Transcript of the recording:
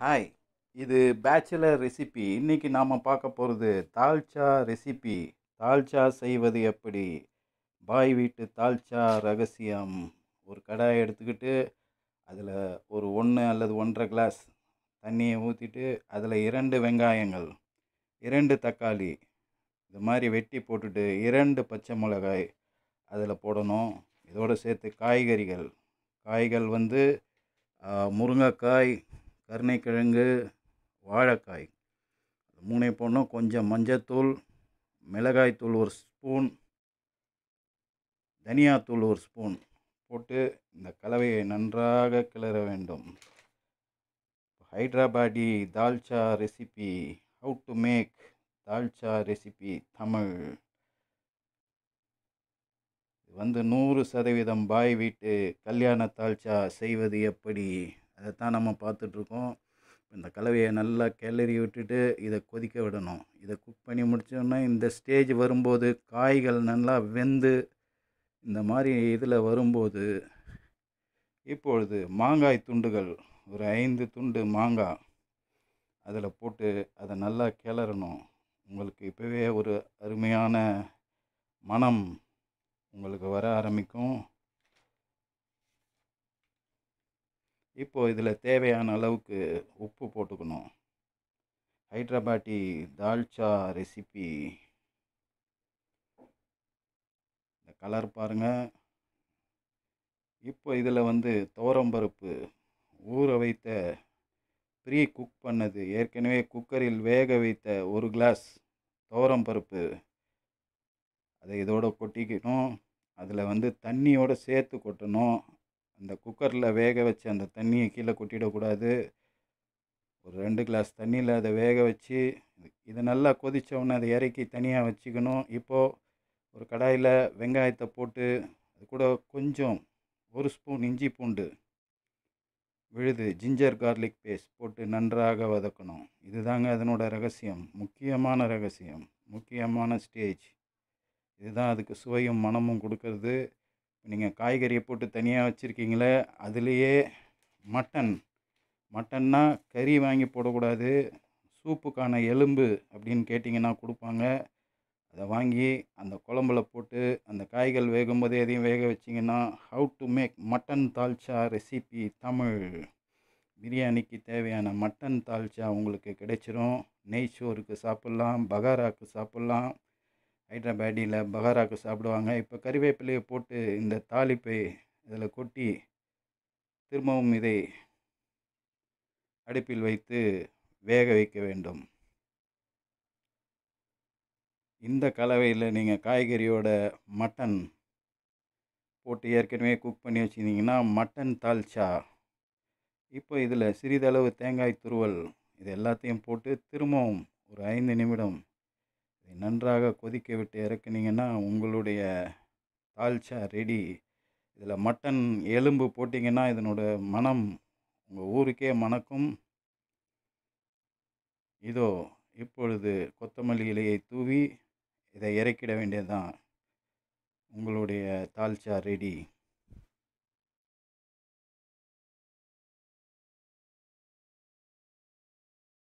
hi இது bachelor recipe இன்றைக்கி நாம் பார்க்க போகிறது தால்ச்சா ரெசிபி தால்ச்சா செய்வது எப்படி பாய் வீட்டு தால்ச்சா ரகசியம் ஒரு கடாயை எடுத்துக்கிட்டு அதில் ஒரு ஒன்று அல்லது ஒன்றரை கிளாஸ் தண்ணியை ஊற்றிட்டு அதில் இரண்டு வெங்காயங்கள் இரண்டு தக்காளி இது மாதிரி வெட்டி போட்டுட்டு இரண்டு பச்சை மிளகாய் அதில் போடணும் இதோடு சேர்த்து காய்கறிகள் காய்கள் வந்து முருங்கைக்காய் கருணைக்கிழங்கு வாழைக்காய் மூணே போடணும் கொஞ்சம் மஞ்சத்தூள் மிளகாய்த்தூள் ஒரு ஸ்பூன் தனியாத்தூள் ஒரு ஸ்பூன் போட்டு இந்த கலவையை நன்றாக கிளற வேண்டும் Hyderabadi dalcha recipe how to make dalcha recipe Tamil வந்து நூறு சதவீதம் பாய் வீட்டு கல்யாண தால்ச்சா செய்வது எப்படி அதைத்தான் நம்ம பார்த்துட்ருக்கோம் இந்த கலவையை நல்லா கிளறி விட்டுட்டு இதை கொதிக்க விடணும் இதை குக் பண்ணி முடித்தோன்னா இந்த ஸ்டேஜ் வரும்போது காய்கள் நல்லா வெந்து இந்த மாதிரி இதில் வரும்போது இப்பொழுது மாங்காய் துண்டுகள் ஒரு ஐந்து துண்டு மாங்காய் அதில் போட்டு அதை நல்லா கிளறணும் உங்களுக்கு இப்போவே ஒரு அருமையான மனம் உங்களுக்கு வர ஆரம்பிக்கும் இப்போது இதில் தேவையான அளவுக்கு உப்பு போட்டுக்கணும் ஹைட்ராபாட்டி தால்ச்சா ரெசிபி இந்த கலர் பாருங்கள் இப்போ இதில் வந்து தோரம்பருப்பு ஊற வைத்த ப்ரீ குக் பண்ணது ஏற்கனவே குக்கரில் வேக வைத்த ஒரு கிளாஸ் துவரம் பருப்பு அதை இதோடு கொட்டிக்கணும் அதில் வந்து தண்ணியோடு சேர்த்து கொட்டணும் அந்த குக்கரில் வேக வச்சு அந்த தண்ணியை கீழே கொட்டிடக்கூடாது ஒரு ரெண்டு கிளாஸ் தண்ணியில் அதை வேக வச்சு இதை நல்லா கொதித்தவுடனே அதை இறக்கி தனியாக வச்சுக்கணும் இப்போது ஒரு கடாயில் வெங்காயத்தை போட்டு அது கூட கொஞ்சம் ஒரு ஸ்பூன் இஞ்சி பூண்டு விழுது ஜிஞ்சர் கார்லிக் பேஸ்ட் போட்டு நன்றாக வதக்கணும் இதுதாங்க அதனோட ரகசியம் முக்கியமான ரகசியம் முக்கியமான ஸ்டேஜ் இதுதான் அதுக்கு சுவையும் மனமும் கொடுக்கறது நீங்கள் காய்கறியை போட்டு தனியாக வச்சுருக்கீங்களே அதுலேயே மட்டன் மட்டன்னா கறி வாங்கி போடக்கூடாது சூப்புக்கான எலும்பு அப்படின்னு கேட்டிங்கன்னா கொடுப்பாங்க அதை வாங்கி அந்த குழம்புல போட்டு அந்த காய்கள் வேகும் எதையும் வேக வச்சிங்கன்னா how to make mutton dalcha recipe Tamil பிரியாணிக்கு தேவையான மட்டன் தால்ச்சா உங்களுக்கு கிடைச்சிரும் நெய் சோறுக்கு சாப்பிட்லாம் பகாராக்கு சாப்பிட்லாம் ஹைட்ராபேடியில் பகாராக்கு சாப்பிடுவாங்க இப்போ கறிவேப்பிலையை போட்டு இந்த தாளிப்பை இதில் கொட்டி திரும்பவும் இதை அடுப்பில் வைத்து வேக வைக்க வேண்டும் இந்த கலவையில் நீங்கள் காய்கறியோட மட்டன் போட்டு ஏற்கனவே குக் பண்ணி வச்சுருந்தீங்கன்னா மட்டன் தால்ச்சா இப்போ இதில் சிறிதளவு தேங்காய் துருவல் இது எல்லாத்தையும் போட்டு திரும்பவும் ஒரு ஐந்து நிமிடம் நன்றாக கொதிக்க விட்டு இறக்குனீங்கன்னா உங்களுடைய தால்ச்சா ரெடி இதில் மட்டன் எலும்பு போட்டிங்கன்னா இதனோட மனம் உங்கள் ஊருக்கே மணக்கும் இதோ இப்பொழுது கொத்தமல்லி இலையை தூவி இதை இறக்கிட வேண்டியதுதான் உங்களுடைய தால்ச்சா ரெடி